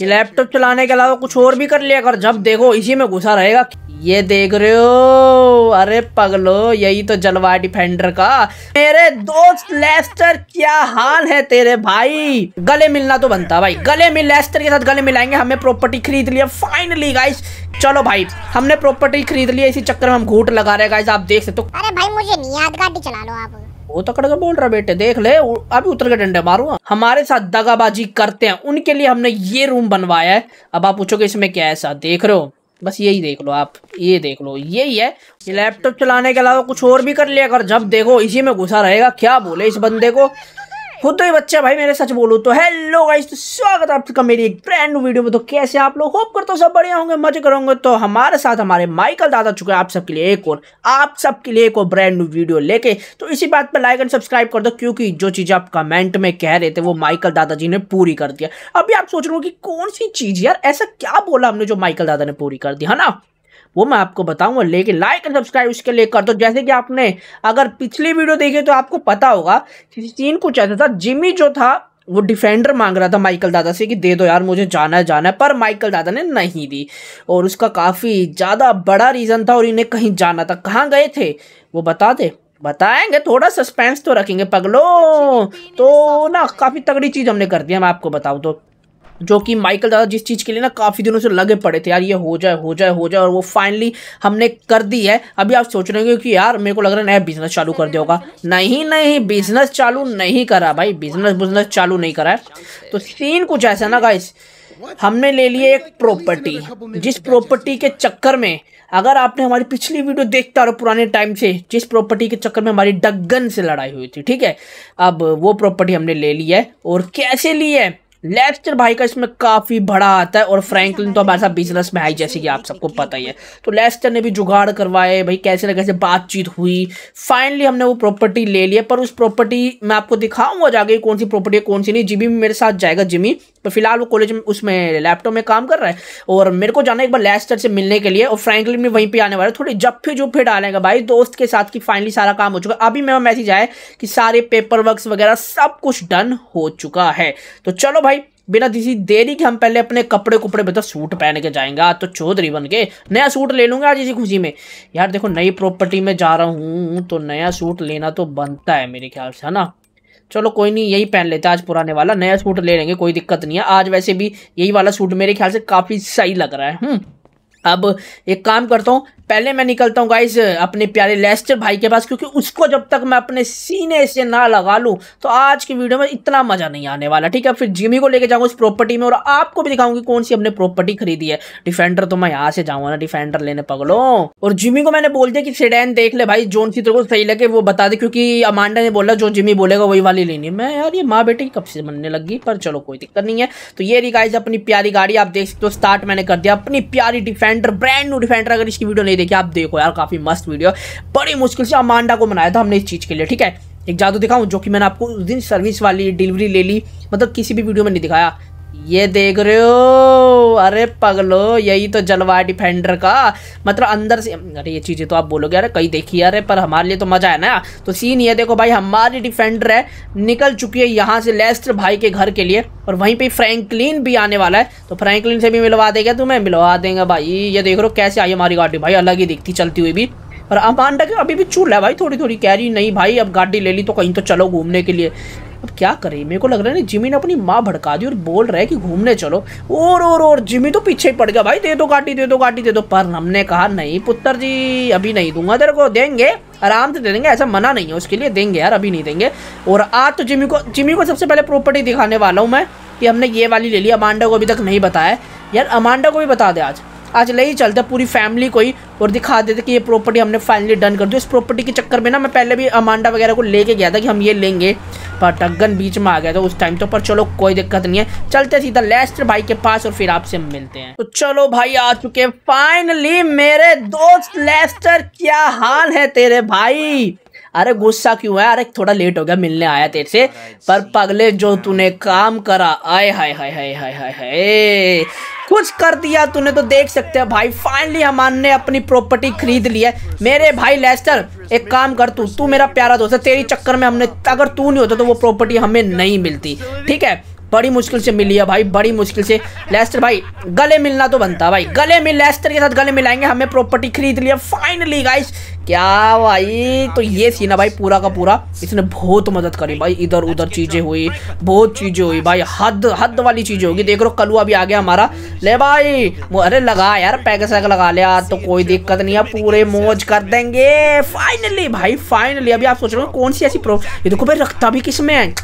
ये लैपटॉप चलाने के अलावा कुछ और भी कर लिया कर जब देखो इसी में घुसा रहेगा ये देख रहे हो अरे पगलो यही तो जलवा डिफेंडर का मेरे दोस्त लेस्टर क्या हाल है तेरे भाई गले मिलना तो बनता भाई गले मिल लेस्टर के साथ गले मिलाएंगे हमें प्रॉपर्टी खरीद लिया फाइनली गाइस चलो भाई हमने प्रॉपर्टी खरीद लिया इसी चक्कर में हम घूट लगा रहे गाइस आप देख सकते हो अरे भाई मुझे नहीं याद गाड़ी चला लो आप वो तो कड़गा बोल रहा बेटे देख ले अभी उतर के डंडे मारू हमारे साथ दगाबाजी करते हैं उनके लिए हमने ये रूम बनवाया है अब आप पूछोगे इसमें क्या है साथ देख रहे हो बस यही देख लो आप ये देख लो यही है ये लैपटॉप चलाने के अलावा कुछ और भी कर लिया कर जब देखो इसी में घुसा रहेगा क्या बोले इस बंदे को खुद तो ये बच्चा भाई मेरे सच बोलो तो हेलो गाइस तो स्वागत है आपका मेरी एक ब्रांड न्यू वीडियो में तो कैसे आप लोग होप करते हो सब बढ़िया होंगे मजे करोगे तो हमारे साथ हमारे माइकल दादा चुके हैं आप सबके लिए एक और आप सबके लिए एक और ब्रांड न्यू वीडियो लेके तो इसी बात पर लाइक एंड सब्सक्राइब कर दो क्योंकि जो चीज़ आप कमेंट में कह रहे थे वो माइकल दादाजी ने पूरी कर दिया अभी आप सोच रहे हो कि कौन सी चीज़ यार ऐसा क्या बोला हमने जो माइकल दादा ने पूरी कर दी है ना वो मैं आपको बताऊंगा लेकिन लाइक एंड सब्सक्राइब इसके लिए कर दो तो जैसे कि आपने अगर पिछली वीडियो देखी तो आपको पता होगा सीन कुछ ऐसा था जिमी जो था वो डिफेंडर मांग रहा था माइकल दादा से कि दे दो यार मुझे जाना है जाना है पर माइकल दादा ने नहीं दी और उसका काफ़ी ज़्यादा बड़ा रीज़न था और इन्हें कहीं जाना था कहाँ गए थे वो बता दे बताएंगे थोड़ा सस्पेंस तो रखेंगे पगलो तो ना काफ़ी तगड़ी चीज़ हमने कर दी हम आपको बताऊँ तो जो कि माइकल दादा जिस चीज़ के लिए ना काफ़ी दिनों से लगे पड़े थे यार ये हो जाए हो जाए हो जाए और वो फाइनली हमने कर दी है अभी आप सोच रहे होंगे कि यार मेरे को लग रहा है नया बिजनेस चालू कर दिया होगा नहीं नहीं बिजनेस चालू नहीं करा भाई बिजनेस बिजनेस चालू नहीं करा है तो सीन कुछ ऐसा ना गाइस हमने ले लिए एक प्रॉपर्टी जिस प्रॉपर्टी के चक्कर में अगर आपने हमारी पिछली वीडियो देखता रहो पुराने टाइम से जिस प्रॉपर्टी के चक्कर में हमारी डगन से लड़ाई हुई थी ठीक है अब वो प्रॉपर्टी हमने ले ली है और कैसे ली है लेस्टर भाई का इसमें काफ़ी बड़ा आता है और फ्रैंकलिन तो हमारे साथ बिजनेस में आई जैसे कि आप सबको पता ही है तो लेफ्टर ने भी जुगाड़ करवाए भाई कैसे ना कैसे बातचीत हुई फाइनली हमने वो प्रॉपर्टी ले लिया पर उस प्रॉपर्टी मैं आपको दिखाऊंगा जाके कौन सी प्रॉपर्टी है कौन सी नहीं जिमी मेरे साथ जाएगा जिमी तो फिलहाल वो कॉलेज में उसमें लैपटॉप में काम कर रहा है और मेरे को जाना एक बार लेस्टर से मिलने के लिए और फ्रैंकलिन भी वहीं पे आने वाला है थोड़ी जफ्फे जुफ्फे डालेगा भाई दोस्त के साथ की फाइनली सारा काम हो चुका अभी मेरा मैसेज आया कि सारे पेपर वर्क वगैरह सब कुछ डन हो चुका है तो चलो भाई बिना किसी देरी के हम पहले अपने कपड़े कुपड़े मतलब तो सूट पहन के जाएंगे तो चौधरी बन के नया सूट ले लूंगा आज इसी खुशी में यार देखो नई प्रॉपर्टी में जा रहा हूँ तो नया सूट लेना तो बनता है मेरे ख्याल से है ना चलो कोई नहीं यही पहन लेते आज पुराने वाला नया सूट ले लेंगे कोई दिक्कत नहीं है आज वैसे भी यही वाला सूट मेरे ख्याल से काफ़ी सही लग रहा है हम्म। अब एक काम करता हूँ पहले मैं निकलता हूँ गाइस अपने प्यारे लेस्टर भाई के पास क्योंकि उसको जब तक मैं अपने सीने से ना लगा लूँ तो आज की वीडियो में इतना मज़ा नहीं आने वाला ठीक है फिर जिमी को लेके जाऊँगा उस प्रॉपर्टी में और आपको भी दिखाऊंगी कौन सी हमने प्रॉपर्टी खरीदी है डिफेंडर तो मैं यहाँ से जाऊँगा ना डिफेंडर लेने पगलो और जिमी को मैंने बोल दिया कि सेडैन देख ले भाई जोन सी को सही लगे वो बता दे क्योंकि अमांडा ने बोला जो जिमी बोलेगा वही वाली लेनी मैं यार ये माँ बेटी कब से बनने लगी पर चलो कोई दिक्कत नहीं है तो ये रही गाइज अपनी प्यारी गाड़ी आप देख सकते हो स्टार्ट मैंने कर दिया अपनी प्यारी defend defender brand new defender अगर इसकी वीडियो नहीं देखी आप देखो यार काफ़ी मस्त वीडियो बड़ी मुश्किल से अमांडा को बनाया था हमने इस चीज़ के लिए ठीक है एक जादू दिखाऊं जो कि मैंने आपको उस दिन सर्विस वाली डिलीवरी ले ली मतलब किसी भी वीडियो में नहीं दिखाया ये देख रहे हो अरे पगलो यही तो जलवा डिफेंडर का मतलब अंदर से अरे ये चीज़ें तो आप बोलोगे अरे कहीं देखी अरे पर हमारे लिए तो मज़ा है ना तो सीन ये देखो भाई हमारी डिफेंडर है निकल चुकी है यहाँ से लेस्टर भाई के घर के लिए और वहीं पे फ्रैंकलिन भी आने वाला है तो फ्रैंकलिन से भी मिलवा देगा तुम्हें मिलवा देंगे भाई ये देख रहे हो कैसे आई हमारी गाड़ी भाई अलग ही दिखती चलती हुई भी और अमांडा के अभी भी चूल है भाई थोड़ी थोड़ी कह रही नहीं भाई अब गाड़ी ले ली तो कहीं तो चलो घूमने के लिए अब क्या करें मेरे को लग रहा है ना जिमी ने अपनी माँ भड़का दी और बोल रहा है कि घूमने चलो और और और जिमी तो पीछे ही पड़ गया भाई दे दो गाटी दे दो गाटी दे दो पर हमने कहा नहीं पुत्र जी अभी नहीं दूंगा तेरे को देंगे आराम से दे देंगे ऐसा मना नहीं है उसके लिए देंगे यार अभी नहीं देंगे और आज तो जिमी को जिमी को सबसे पहले प्रॉपर्टी दिखाने वाला हूँ मैं कि हमने ये वाली ले ली अमांडा को अभी तक नहीं बताया यार अमांडा को भी बता दे आज आज ले ही चलते पूरी फैमिली को ही और दिखा देते कि ये प्रॉपर्टी हमने फाइनली डन कर दी इस प्रॉपर्टी के चक्कर में ना मैं पहले भी अमांडा वगैरह को लेके गया था कि हम ये लेंगे पर टगन बीच में आ गया था उस टाइम तो पर चलो कोई दिक्कत नहीं है चलते सीधा लेस्टर भाई के पास और फिर आपसे मिलते हैं तो चलो भाई आ चुके फाइनली मेरे दोस्त लेस्टर क्या हाल है तेरे भाई अरे गुस्सा क्यों है अरे थोड़ा लेट हो गया मिलने आया तेरे से पर पगले जो तूने काम करा आए हाय हाय हाय हाय हाय हाय कुछ कर दिया तूने तो देख सकते हैं भाई फाइनली हमारे ने अपनी प्रॉपर्टी खरीद ली है मेरे भाई लेस्टर एक काम कर तू तू मेरा प्यारा दोस्त है तेरी चक्कर में हमने अगर तू नहीं होता तो वो प्रॉपर्टी हमें नहीं मिलती ठीक है बड़ी मुश्किल से मिली है भाई बड़ी मुश्किल से लेस्टर भाई गले मिलना तो बनता भाई गले मिल लेस्टर के साथ गले मिलाएंगे हमें प्रॉपर्टी खरीद लिया फाइनली गाइस क्या भाई तो ये सीन है भाई पूरा का पूरा इसने बहुत मदद करी भाई इधर उधर चीज़ें हुई बहुत चीज़ें हुई भाई हद हद वाली चीज़ें होगी देख रो कलुआ भी आ गया हमारा ले भाई अरे लगा यार पैग सैग लगा लिया तो कोई दिक्कत नहीं है पूरे मौज कर देंगे फाइनली भाई फाइनली अभी आप सोच रहे हो कौन सी ऐसी प्रो ये देखो भाई रखता भी किस में है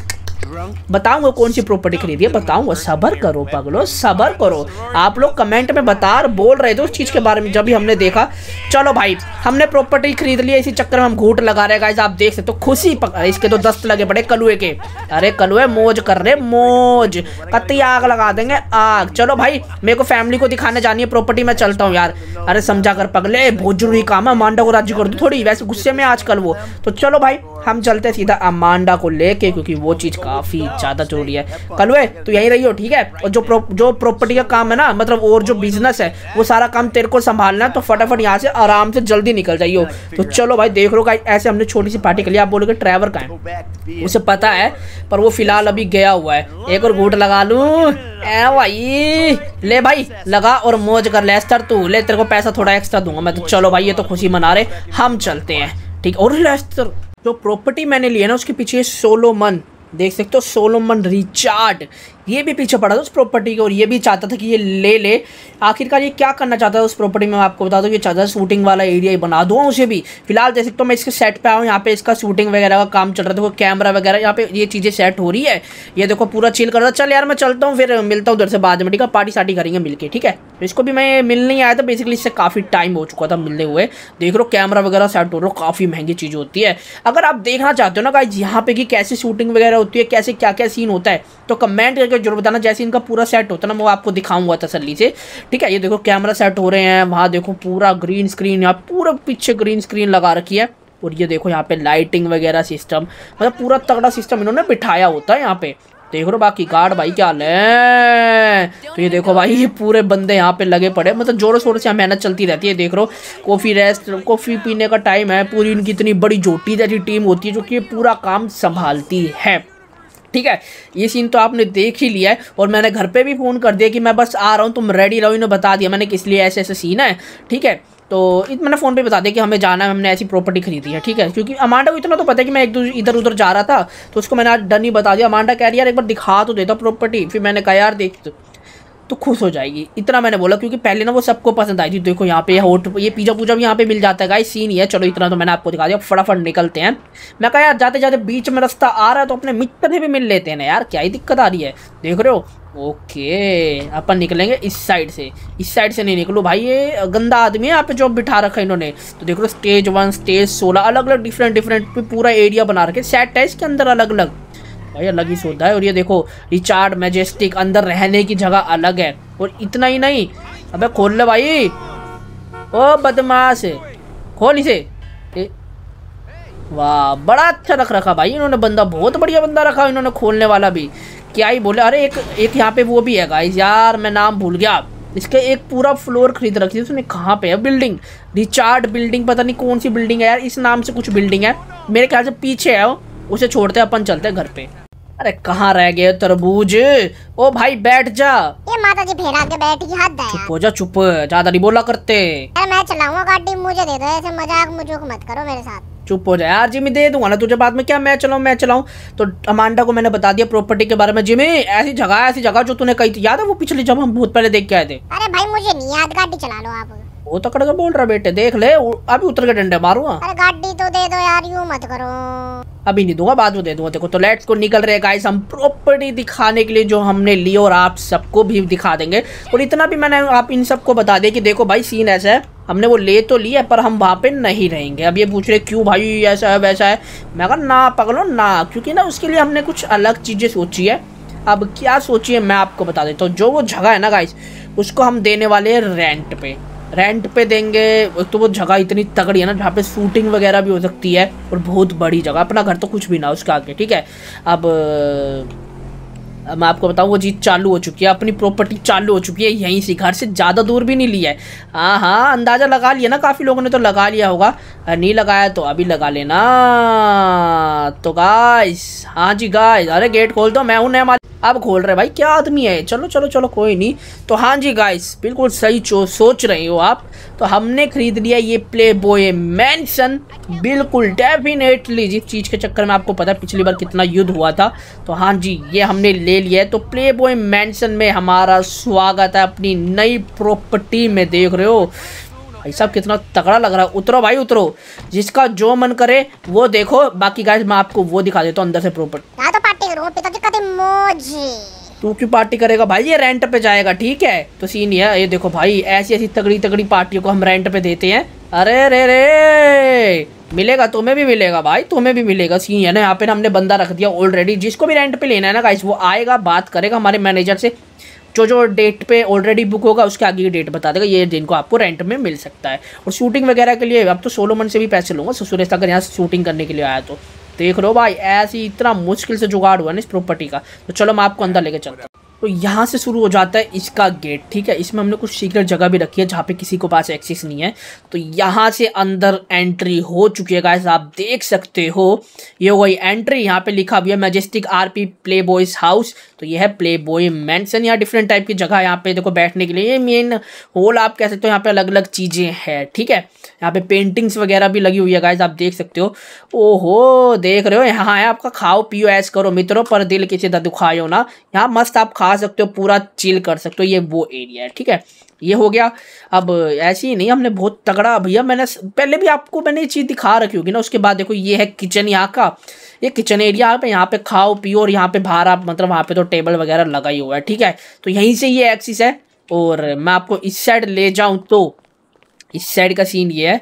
बताऊंगा कौन सी प्रॉपर्टी खरीदी है बताऊंगा सबर करो पगलो सबर करो आप लोग कमेंट में बता बोल रहे थे उस चीज़ के बारे में जब भी हमने देखा चलो भाई हमने प्रॉपर्टी खरीद लिया इसी चक्कर में हम घूट लगा रहे गाइज आप देख सकते तो खुशी इसके तो दस्त लगे पड़े कलुए के अरे कलुए मोज कर रहे मोज कत्ती आग लगा देंगे आग चलो भाई मेरे को फैमिली को दिखाने जानी है प्रॉपर्टी में चलता हूँ यार अरे समझा कर पगले बहुत जरूरी काम है मांडा को राजी कर दो थोड़ी वैसे गुस्से में आजकल वो तो चलो भाई हम चलते सीधा अमांडा को लेके क्योंकि वो चीज़ का काफ़ी ज़्यादा ज़रूरी है कलवे तो यही रही हो ठीक है और जो प्रो, जो प्रॉपर्टी का काम है ना मतलब और जो बिजनेस है वो सारा काम तेरे को संभालना है तो फटाफट यहाँ से आराम से जल्दी निकल जाइयो तो चलो भाई देख लो ऐसे हमने छोटी सी पार्टी के लिए आप बोलोगे ड्राइवर का है उसे पता है पर वो फिलहाल अभी गया हुआ है एक और घूट लगा लू ए भाई ले भाई लगा और मौज कर ले लेस्टर तू ले तेरे को पैसा थोड़ा एक्स्ट्रा दूंगा मैं तो चलो भाई ये तो खुशी मना रहे हम चलते हैं ठीक और लेस्टर जो प्रॉपर्टी मैंने लिया ना उसके पीछे सोलो मन देख सकते हो सोलोमन रिचार्ड ये भी पीछे पड़ा था उस प्रॉपर्टी के और ये भी चाहता था कि ये ले ले आखिरकार ये क्या करना चाहता था उस प्रॉपर्टी में मैं आपको बता दूँ ये चाहता है शूटिंग वाला एरिया ही बना दूँ उसे भी फिलहाल देख सकते हो मैं इसके सेट पे आया हूँ यहाँ पे इसका शूटिंग वगैरह का काम चल रहा था वो कैमरा वगैरह यहाँ पे ये चीज़ें सेट हो रही है ये देखो पूरा चील कर रहा था चल यार मैं चलता हूँ फिर मिलता हूँ उधर से बाद में ठीक है पार्टी सार्टी करेंगे मिलकर ठीक है तो इसको भी मैं मिल नहीं आया था बेसिकली इससे काफ़ी टाइम हो चुका था मिलने हुए देख रहे हो कैमरा वगैरह सेट हो रहा हो काफ़ी महंगी चीज़ होती है अगर आप देखना चाहते हो ना कहा यहाँ पे कि कैसे शूटिंग वगैरह होती है कैसे क्या क्या सीन होता है तो कमेंट जरूर बताना जैसे इनका पूरा सेट होता ना मैं आपको दिखाऊंगा तसली से ठीक है ये देखो कैमरा सेट हो रहे हैं वहाँ देखो पूरा ग्रीन स्क्रीन यहाँ पूरा पीछे ग्रीन स्क्रीन लगा रखी है और ये देखो यहाँ पे लाइटिंग वगैरह सिस्टम मतलब पूरा तगड़ा सिस्टम इन्होंने बिठाया होता है यहाँ पे देख रहे बाकी गार्ड भाई क्या ले तो ये देखो भाई ये पूरे बंदे यहाँ पे लगे पड़े मतलब जोरों शोरों से यहाँ मेहनत चलती रहती है देख रो कॉफ़ी रेस्ट कॉफ़ी पीने का टाइम है पूरी इनकी इतनी बड़ी जोटी जैसी टीम होती है जो कि पूरा काम संभालती है ठीक है ये सीन तो आपने देख ही लिया है और मैंने घर पे भी फ़ोन कर दिया कि मैं बस आ रहा हूँ तुम रेडी रहो इन्हें बता दिया मैंने किस लिए ऐसे ऐसे सीन है ठीक है तो मैंने फ़ोन पे बता दिया कि हमें जाना है हमने ऐसी प्रॉपर्टी खरीदी है ठीक है क्योंकि अमांडा को इतना तो पता है कि मैं एक इधर उधर जा रहा था तो उसको मैंने आज डन ही बता दिया अमांडा कह रही यार एक बार दिखा तो देता प्रॉपर्टी फिर मैंने कहा यार देख तो तो खुश हो जाएगी इतना मैंने बोला क्योंकि पहले ना वो सबको पसंद आई थी देखो यहाँ पे होट ये पिज्जा पूजा भी यहाँ पे मिल जाता है गाइस सीन ही है चलो इतना तो मैंने आपको दिखा दिया फटाफट निकलते हैं मैं कहा यार जाते जाते बीच में रास्ता आ रहा है तो अपने मित्र से भी मिल लेते हैं ना यार क्या ही दिक्कत आ रही है देख रहे हो ओके अपन निकलेंगे इस साइड से इस साइड से नहीं निकलो भाई ये गंदा आदमी है यहाँ पे जो बिठा रखा है इन्होंने तो देख लो स्टेज वन स्टेज सोलह अलग अलग डिफरेंट डिफरेंट पूरा एरिया बना रखे सेट है इसके अंदर अलग अलग भाई अलग ही सौदा है और ये देखो रिचार्ड मैजेस्टिक अंदर रहने की जगह अलग है और इतना ही नहीं अबे खोल ले भाई ओ बदमाश खोल इसे वाह बड़ा अच्छा रख रखा भाई इन्होंने बंदा बहुत बढ़िया बंदा रखा इन्होंने खोलने वाला भी क्या ही बोले अरे एक एक यहाँ पे वो भी है गाइस यार मैं नाम भूल गया इसके एक पूरा फ्लोर खरीद रखी है उसने कहाँ पे है बिल्डिंग रिचार्ड बिल्डिंग पता नहीं कौन सी बिल्डिंग है यार इस नाम से कुछ बिल्डिंग है मेरे ख्याल से पीछे है वो उसे छोड़ते हैं अपन चलते घर पे अरे कहाँ रह गए तरबूज ओ भाई बैठ जा ये माता जी फेरा के बैठ की हाथ चुप हो जा चुप ज्यादा नहीं बोला करते अरे मैं चलाऊंगा गाड़ी मुझे दे दो ऐसे मजाक मजूक मत करो मेरे साथ चुप हो जाए यार जिमी दे दूंगा ना तुझे बाद में क्या मैं चलाऊं मैं चलाऊं तो अमांडा को मैंने बता दिया प्रॉपर्टी के बारे में जिमी ऐसी जगह ऐसी जगह जो तूने कही थी याद है वो पिछले जब हम बहुत पहले देख के आए थे अरे भाई मुझे नहीं याद गाड़ी चला लो आप वो तो के बोल रहा बेटे देख ले अभी उतर के डंडे मारूंगा अरे गाड़ी तो दे दो यार यू मत करो अभी नहीं दूंगा बाद में दे दूंगा देखो तो लेट्स को निकल रहे गाइस हम प्रॉपर्टी दिखाने के लिए जो हमने ली और आप सबको भी दिखा देंगे और इतना भी मैंने आप इन सबको बता दें कि देखो भाई सीन ऐसा है हमने वो ले तो लिया पर हम वहाँ पे नहीं रहेंगे अब ये पूछ रहे क्यों भाई ऐसा है वैसा है मैं कहा ना पकड़ो ना क्योंकि ना उसके लिए हमने कुछ अलग चीज़ें सोची है अब क्या सोची है मैं आपको बता देता हूँ जो वो जगह है ना गाइस उसको हम देने वाले हैं रेंट पे रेंट पे देंगे तो वो जगह इतनी तगड़ी है ना जहाँ पे शूटिंग वगैरह भी हो सकती है और बहुत बड़ी जगह अपना घर तो कुछ भी ना उसके आगे ठीक है अब मैं आपको बताऊँ वो चीज़ चालू हो चुकी है अपनी प्रॉपर्टी चालू हो चुकी है यहीं से घर से ज़्यादा दूर भी नहीं लिया है हाँ हाँ अंदाज़ा लगा लिया ना काफ़ी लोगों ने तो लगा लिया होगा नहीं लगाया तो अभी लगा लेना तो गाइस हाँ जी गाइस अरे गेट खोल दो मैं हूँ नया मालिक अब खोल रहे भाई क्या आदमी है चलो चलो चलो कोई नहीं तो हाँ जी गाइस बिल्कुल सही सोच रहे हो आप तो हमने खरीद लिया ये प्ले बॉय मैंसन बिल्कुल डेफिनेटली जिस चीज़ के चक्कर में आपको पता है पिछली बार कितना युद्ध हुआ था तो हाँ जी ये हमने ले लिया है तो प्ले बॉय मैंसन में हमारा स्वागत है अपनी नई प्रॉपर्टी में देख रहे हो भाई साहब कितना तगड़ा लग रहा है उतरो भाई उतरो जिसका जो मन करे वो देखो बाकी गाइस मैं आपको वो दिखा देता हूँ अंदर से प्रॉपर्टी रोड पे तो तू क्यों पार्टी करेगा भाई ये रेंट पे जाएगा ठीक है तो सीन ये ये देखो भाई ऐसी ऐसी तगड़ी तगड़ी पार्टियों को हम रेंट पे देते हैं अरे रे रे मिलेगा तुम्हें भी मिलेगा भाई तुम्हें भी मिलेगा सीन है ना यहाँ पे हमने बंदा रख दिया ऑलरेडी जिसको भी रेंट पे लेना है ना गाइस वो आएगा बात करेगा हमारे मैनेजर से जो जो डेट पे ऑलरेडी बुक होगा उसके आगे की डेट बता देगा ये दिन को आपको रेंट में मिल सकता है और शूटिंग वगैरह के लिए अब तो सोलो मन से भी पैसे लूँगा ससुरेस्ता अगर यहाँ शूटिंग करने के लिए आया तो देख लो भाई ऐसी इतना मुश्किल से जुगाड़ हुआ ना इस प्रॉपर्टी का तो चलो मैं आपको अंदर लेके चलता तो यहाँ से शुरू हो जाता है इसका गेट ठीक है इसमें हमने कुछ सीक्रेट जगह भी रखी है जहाँ पे किसी को पास एक्सेस नहीं है तो यहाँ से अंदर एंट्री हो चुकी है गाइस आप देख सकते हो ये हो गई एंट्री यहाँ पे लिखा हुआ है majestic RP play boys house तो ये है प्ले बॉय मैंसन यहाँ डिफरेंट टाइप की जगह यहाँ पे देखो बैठने के लिए ये मेन होल आप कह सकते हो यहाँ पे अलग अलग चीज़ें हैं ठीक है यहाँ पे पेंटिंग्स वगैरह भी लगी हुई है गाइज आप देख सकते हो ओहो देख रहे हो यहाँ है आपका खाओ पियो ऐस करो मित्रों पर दिल किसी दुखायो ना यहाँ मस्त आप खा खा सकते हो पूरा चिल कर सकते हो ये वो एरिया है ठीक है ये हो गया अब ऐसे ही नहीं हमने बहुत तगड़ा भैया मैंने पहले भी आपको मैंने ये चीज़ दिखा रखी होगी ना उसके बाद देखो ये है किचन यहाँ का ये किचन एरिया आप यहाँ पे खाओ पियो और यहाँ पे बाहर आप मतलब वहाँ पे तो टेबल वगैरह लगा ही हुआ है ठीक है तो यहीं से ये एक्सिस है और मैं आपको इस साइड ले जाऊँ तो इस साइड का सीन ये है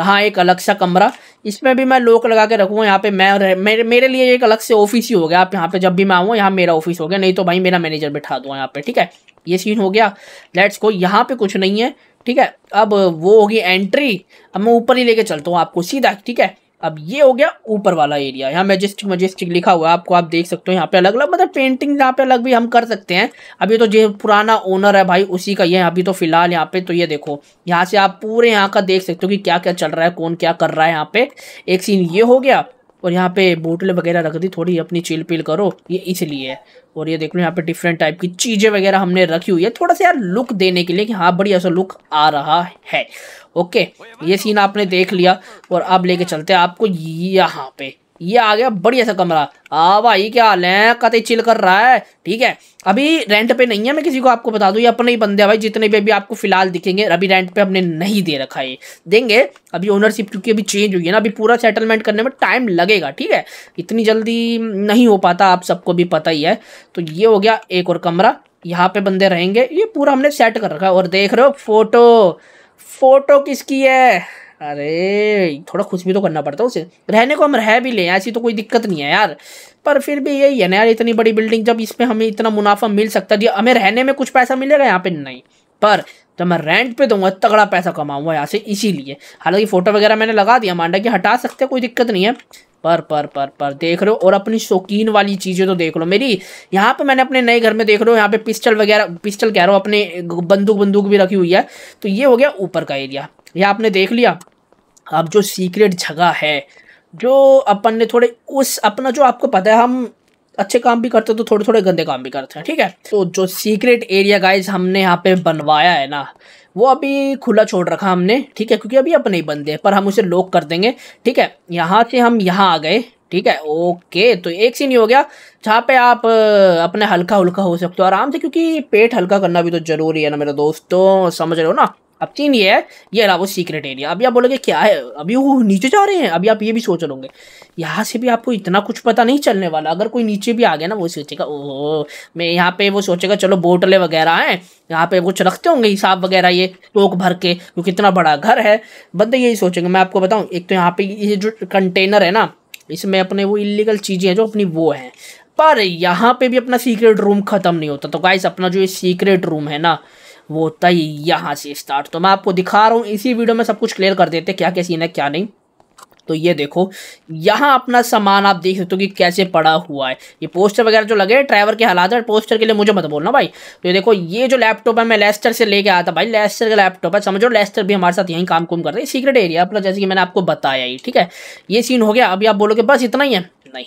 यहाँ एक अलग सा कमरा इसमें भी मैं लोक लगा के रखूँगा यहाँ पे मैं मेरे मेरे लिए एक अलग से ऑफिस ही हो गया आप यहाँ पे जब भी मैं आऊँ यहाँ मेरा ऑफिस हो गया नहीं तो भाई मेरा मैनेजर बैठा दूँ यहाँ पे ठीक है ये सीन हो गया लेट्स को यहाँ पे कुछ नहीं है ठीक है अब वो होगी एंट्री अब मैं ऊपर ही लेके चलता हूँ आपको सीधा ठीक है अब ये हो गया ऊपर वाला एरिया यहाँ मेजेस्टिक मजेस्टिक लिखा हुआ है आपको आप देख सकते हो यहाँ पे अलग अलग मतलब पेंटिंग यहाँ पे अलग भी हम कर सकते हैं अभी तो जो पुराना ओनर है भाई उसी का ये है अभी तो फिलहाल यहाँ पे तो ये देखो यहाँ से आप पूरे यहाँ का देख सकते हो कि क्या क्या चल रहा है कौन क्या कर रहा है यहाँ पे एक सीन ये हो गया और यहाँ पे बोटल वगैरह रख दी थोड़ी अपनी चिल पिल करो ये इसलिए है और ये देख लो यहाँ पे डिफरेंट टाइप की चीज़ें वगैरह हमने रखी हुई है थोड़ा सा यार लुक देने के लिए कि हाँ बढ़िया सा लुक आ रहा है ओके ये सीन आपने देख लिया और अब लेके चलते हैं आपको यहाँ पे ये आ गया बढ़िया सा कमरा आ भाई क्या हाल है कते चिल कर रहा है ठीक है अभी रेंट पे नहीं है मैं किसी को आपको बता दूं ये अपने ही बंदे हैं भाई जितने भी अभी आपको फिलहाल दिखेंगे अभी रेंट पे हमने नहीं दे रखा है देंगे अभी ओनरशिप क्योंकि अभी चेंज हुई है ना अभी पूरा सेटलमेंट करने में टाइम लगेगा ठीक है इतनी जल्दी नहीं हो पाता आप सबको भी पता ही है तो ये हो गया एक और कमरा यहाँ पे बंदे रहेंगे ये पूरा हमने सेट कर रखा है और देख रहे हो फोटो फोटो किसकी है अरे थोड़ा कुछ भी तो करना पड़ता है उसे रहने को हम रह भी लें ऐसी तो कोई दिक्कत नहीं है यार पर फिर भी यही है ना यार इतनी बड़ी बिल्डिंग जब इसमें हमें इतना मुनाफा मिल सकता है हमें रहने में कुछ पैसा मिलेगा यहाँ पे नहीं पर जब मैं रेंट पे दूंगा तगड़ा पैसा कमाऊंगा यहाँ से इसीलिए हालांकि फ़ोटो वगैरह मैंने लगा दिया मांडा कि हटा सकते कोई दिक्कत नहीं है पर पर पर पर देख रहे हो और अपनी शौकीन वाली चीज़ें तो देख लो मेरी यहाँ पे मैंने अपने नए घर में देख रहे हो यहाँ पे पिस्टल वगैरह पिस्टल कह रहा हूँ अपने बंदूक बंदूक भी रखी हुई है तो ये हो गया ऊपर का एरिया यह आपने देख लिया अब जो सीक्रेट जगह है जो अपन ने थोड़े उस अपना जो आपको पता है हम अच्छे काम भी करते हैं तो थोड़े थोड़े गंदे काम भी करते हैं ठीक है तो जो सीक्रेट एरिया गाइज हमने यहाँ पे बनवाया है ना वो अभी खुला छोड़ रखा हमने ठीक है क्योंकि अभी अपने ही बंदे हैं पर हम उसे लॉक कर देंगे ठीक है यहाँ से हम यहाँ आ गए ठीक है ओके तो एक सीन ही हो गया जहाँ पे आप अपने हल्का हल्का हो सकते हो आराम से क्योंकि पेट हल्का करना भी तो ज़रूरी है ना मेरे दोस्तों समझ रहे हो ना अब तीन ये है ये रहा वो सीक्रेट एरिया अभी आप बोलोगे क्या है अभी वो नीचे जा रहे हैं अभी आप ये भी सोच लोगे यहाँ से भी आपको इतना कुछ पता नहीं चलने वाला अगर कोई नीचे भी आ गया ना वो सोचेगा ओह मैं यहाँ पे वो सोचेगा चलो बोटलें वगैरह हैं यहाँ पे कुछ रखते होंगे हिसाब वगैरह ये टोक भर के क्योंकि इतना बड़ा घर है बंदे यही सोचेंगे मैं आपको बताऊँ एक तो यहाँ पे ये जो कंटेनर है ना इसमें अपने वो इलीगल चीज़ें हैं जो अपनी वो हैं पर यहाँ पे भी अपना सीक्रेट रूम ख़त्म नहीं होता तो गाइस अपना जो ये सीक्रेट रूम है ना वो होता है यहाँ से स्टार्ट तो मैं आपको दिखा रहा हूँ इसी वीडियो में सब कुछ क्लियर कर देते क्या क्या सीन है क्या नहीं तो ये देखो यहाँ अपना सामान आप देख सकते हो कि कैसे पड़ा हुआ है ये पोस्टर वगैरह जो लगे ड्राइवर के हालात है पोस्टर के लिए मुझे मत बोलना भाई तो ये देखो ये जो लैपटॉप है मैं लेस्टर से लेके आया था भाई लेस्टर का लैपटॉप है समझो लेस्टर भी हमारे साथ यहीं काम कुम कर रहे सीक्रेट एरिया अपना जैसे कि मैंने आपको बताया ही ठीक है ये सीन हो गया अभी आप बोलोगे बस इतना ही है नहीं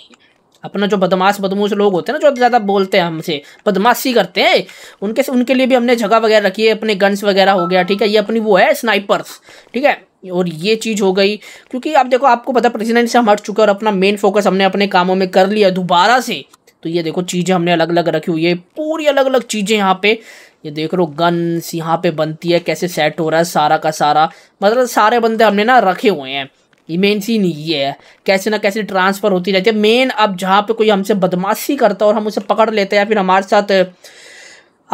अपना जो बदमाश बदमाश लोग होते हैं ना जो ज़्यादा बोलते हैं हमसे बदमाशी करते हैं उनके से उनके लिए भी हमने जगह वगैरह रखी है अपने गन्स वगैरह हो गया ठीक है ये अपनी वो है स्नाइपर्स ठीक है और ये चीज़ हो गई क्योंकि आप देखो आपको पता प्रेसिडेंट से हम हट चुके और अपना मेन फोकस हमने अपने कामों में कर लिया दोबारा से तो ये देखो चीज़ें हमने अलग अलग रखी हुई है पूरी अलग अलग चीज़ें यहाँ पे ये देख लो गन्स यहाँ पे बनती है कैसे सेट हो रहा है सारा का सारा मतलब सारे बंदे हमने ना रखे हुए हैं ये सीन ये है कैसे ना कैसे ट्रांसफ़र होती रहती है मेन अब जहाँ पे कोई हमसे बदमाशी करता है और हम उसे पकड़ लेते हैं या फिर हमारे साथ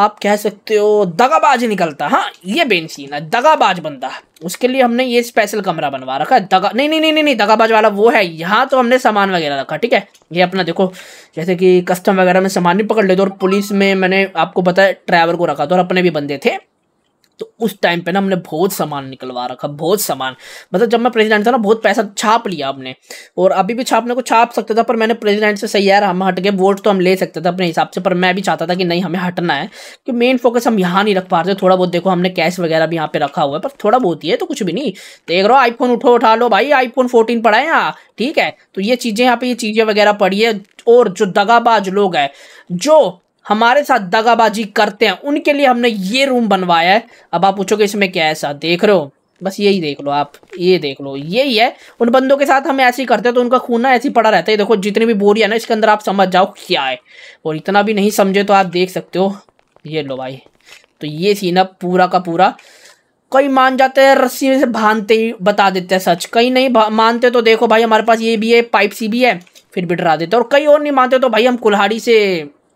आप कह सकते हो दगाबाज निकलता हाँ ये मेन सीन है दगाबाज बंदा उसके लिए हमने ये स्पेशल कमरा बनवा रखा है दगा नहीं नहीं नहीं नहीं, नहीं दगाबाज वाला वो है यहाँ तो हमने सामान वगैरह रखा ठीक है ये अपना देखो जैसे कि कस्टम वगैरह में सामान भी पकड़ लेते और पुलिस में मैंने आपको बताया ड्राइवर को रखा था और अपने भी बंदे थे तो उस टाइम पे ना हमने बहुत सामान निकलवा रखा बहुत सामान मतलब जब मैं प्रेसिडेंट था ना बहुत पैसा छाप लिया आपने और अभी भी छापने को छाप सकता था पर मैंने प्रेसिडेंट से सही यार हम हट गए वोट तो हम ले सकते थे अपने हिसाब से पर मैं भी चाहता था कि नहीं हमें हटना है क्योंकि मेन फोकस हम यहाँ नहीं रख पा रहे थोड़ा बहुत देखो हमने कैश वगैरह भी यहाँ पे रखा हुआ है पर थोड़ा बहुत ही है तो कुछ भी नहीं देख रहा आईफोन उठो उठा लो भाई आईफोन फोर्टीन पढ़ाए यहाँ ठीक है तो ये चीज़ें यहाँ पे ये चीज़ें वगैरह पड़ी है और जो दगाबाज लोग हैं जो हमारे साथ दगाबाजी करते हैं उनके लिए हमने ये रूम बनवाया है अब आप पूछोगे इसमें क्या है साथ देख रहे हो बस यही देख लो आप ये देख लो यही है उन बंदों के साथ हम ऐसे ही करते हैं तो उनका खून ना ऐसे ही पड़ा रहता है देखो जितनी भी बोरी है ना इसके अंदर आप समझ जाओ क्या है और इतना भी नहीं समझे तो आप देख सकते हो ये लो भाई तो ये सीन अब पूरा का पूरा कई मान जाते हैं रस्सी में से भानते ही बता देते हैं सच कई नहीं मानते तो देखो भाई हमारे पास ये भी है पाइप सी भी है फिर भी डरा देते हैं और कई और नहीं मानते तो भाई हम कुल्हाड़ी से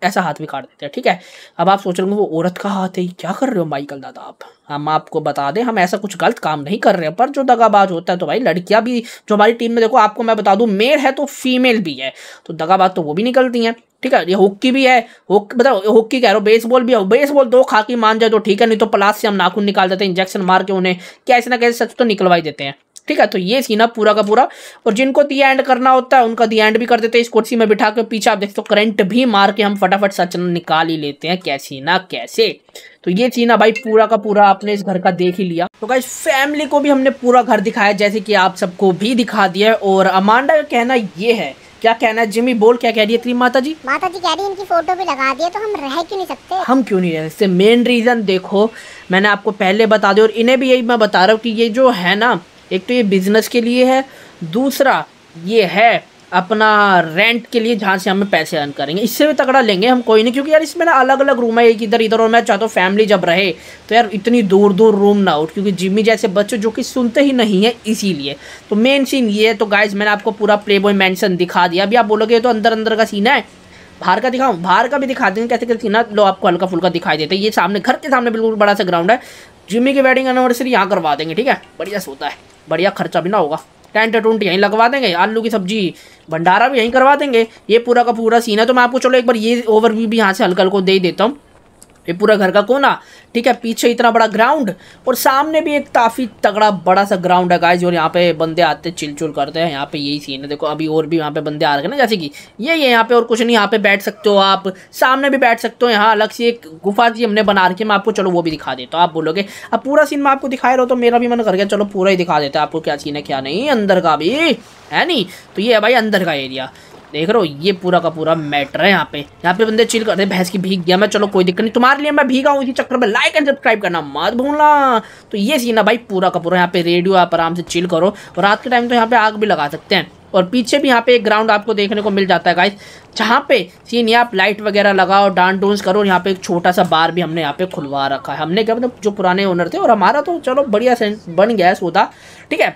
ऐसा हाथ भी काट देते हैं ठीक है अब आप सोच रहे हो वो औरत का हाथ है क्या कर रहे हो माइकल दादा आप हम आपको बता दें हम ऐसा कुछ गलत काम नहीं कर रहे हैं पर जो दगाबाज होता है तो भाई लड़कियां भी जो हमारी टीम में देखो आपको मैं बता दूं मेल है तो फीमेल भी है तो दगाबाज तो वो भी निकलती हैं ठीक है ये हॉकी भी है मतलब हॉकी कह रहे हो बेसबॉल भी है बेसबॉल दो खाकी मान जाए तो ठीक है नहीं तो प्लास से हम नाखून निकाल देते हैं इंजेक्शन मार के उन्हें कैसे ना कैसे सच तो निकलवाई देते हैं ठीक है तो ये सीन अब पूरा का पूरा और जिनको दी एंड करना होता है उनका दी एंड भी कर देते हैं इस कुर्सी में बिठा के पीछे आप देखते हो करंट भी मार के हम फटाफट सचन निकाल ही लेते हैं कैसे ना कैसे तो ये ना भाई पूरा का पूरा आपने इस घर का देख ही लिया तो भाई फैमिली को भी हमने पूरा घर दिखाया जैसे कि आप सबको भी दिखा दिया और अमांडा का कहना ये है क्या कहना है जिमी बोल क्या कह रही है तेरी माता जी माता जी कह रही है इनकी फोटो भी लगा दिए तो हम रह क्यों नहीं सकते हम क्यों नहीं रह सकते मेन रीजन देखो मैंने आपको पहले बता दिया और इन्हें भी यही मैं बता रहा हूँ कि ये जो है ना एक तो ये बिजनेस के लिए है दूसरा ये है अपना रेंट के लिए जहाँ से हमें पैसे अर्न करेंगे इससे भी तगड़ा लेंगे हम कोई नहीं क्योंकि यार इसमें ना अलग अलग रूम है एक इधर इधर और मैं चाहता हूँ फैमिली जब रहे तो यार इतनी दूर दूर रूम ना उठ क्योंकि जिम्मी जैसे बच्चे जो कि सुनते ही नहीं है इसीलिए तो मेन सीन ये है तो गाइज मैंने आपको पूरा प्ले बॉय मैंसन दिखा दिया अभी आप बोलोगे तो अंदर अंदर का सीन है बाहर का दिखाऊँ बाहर का भी दिखा देंगे कैसे कैसे ना लो आपको हल्का फुल्का दिखाई देता है ये सामने घर के सामने बिल्कुल बड़ा सा ग्राउंड है जिम्मी की वेडिंग एनिवर्सरी यहाँ करवा देंगे ठीक है बढ़िया सोता है बढ़िया खर्चा भी ना होगा टेंट टूंट यहीं लगवा देंगे आलू की सब्जी भंडारा भी यहीं करवा देंगे ये पूरा का पूरा सीन है तो मैं आपको चलो एक बार ये ओवरव्यू भी यहाँ से हल्का हल्को दे देता हूँ ये पूरा घर का कोना ठीक है पीछे इतना बड़ा ग्राउंड और सामने भी एक काफ़ी तगड़ा बड़ा सा ग्राउंड है गाइज और यहाँ पे बंदे आते चिल चुल करते हैं यहाँ पे यही सीन है देखो अभी और भी यहाँ पे बंदे आ रहे हैं ना जैसे कि ये ये यहाँ पे और कुछ नहीं यहाँ पे बैठ सकते हो आप सामने भी बैठ सकते हो यहाँ अलग से एक गुफा जी हमने बना रखी है मैं आपको चलो वो भी दिखा देता हूँ आप बोलोगे अब पूरा सीन मैं आपको दिखा रहा हूँ तो मेरा भी मन कर गया चलो पूरा ही दिखा देता है आपको क्या सीन है क्या नहीं अंदर का भी है नहीं तो ये है भाई अंदर का एरिया देख रहे हो ये पूरा का पूरा मैटर है यहाँ पे यहाँ पे बंदे चिल कर रहे भैंस की भीग गया मैं चलो कोई दिक्कत नहीं तुम्हारे लिए मैं भीगा हूँ इसी चक्कर में लाइक एंड सब्सक्राइब करना मत भूलना तो ये सीन है भाई पूरा का पूरा यहाँ पे रेडियो आप आराम से चिल करो और रात के टाइम तो यहाँ पे आग भी लगा सकते हैं और पीछे भी यहाँ पे एक ग्राउंड आपको देखने को मिल जाता है गाइस जहाँ पे सीन आप लाइट वगैरह लगाओ डांस डूंस करो यहाँ पे एक छोटा सा बार भी हमने यहाँ पे खुलवा रखा है हमने क्या मतलब जो पुराने ओनर थे और हमारा तो चलो बढ़िया सेंस बन गया है सौदा ठीक है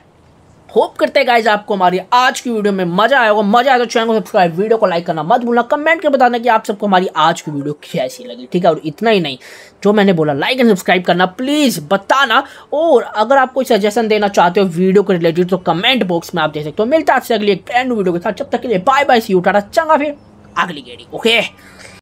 होप करते हैं गाइज आपको हमारी आज की वीडियो में मजा आया होगा मजा आया तो चैनल को सब्सक्राइब वीडियो को लाइक करना मत भूलना कमेंट कर बताना कि आप सबको हमारी आज की वीडियो कैसी लगी ठीक है और इतना ही नहीं जो मैंने बोला लाइक एंड सब्सक्राइब करना प्लीज़ बताना और अगर आप कोई सजेशन देना चाहते हो वीडियो के रिलेटेड तो कमेंट बॉक्स में आप दे सकते हो मिलता है आपसे अगली एक ब्रांड वीडियो के साथ जब तक के लिए बाय बाय सी उठाना चंगा फिर अगली गेड़ी ओके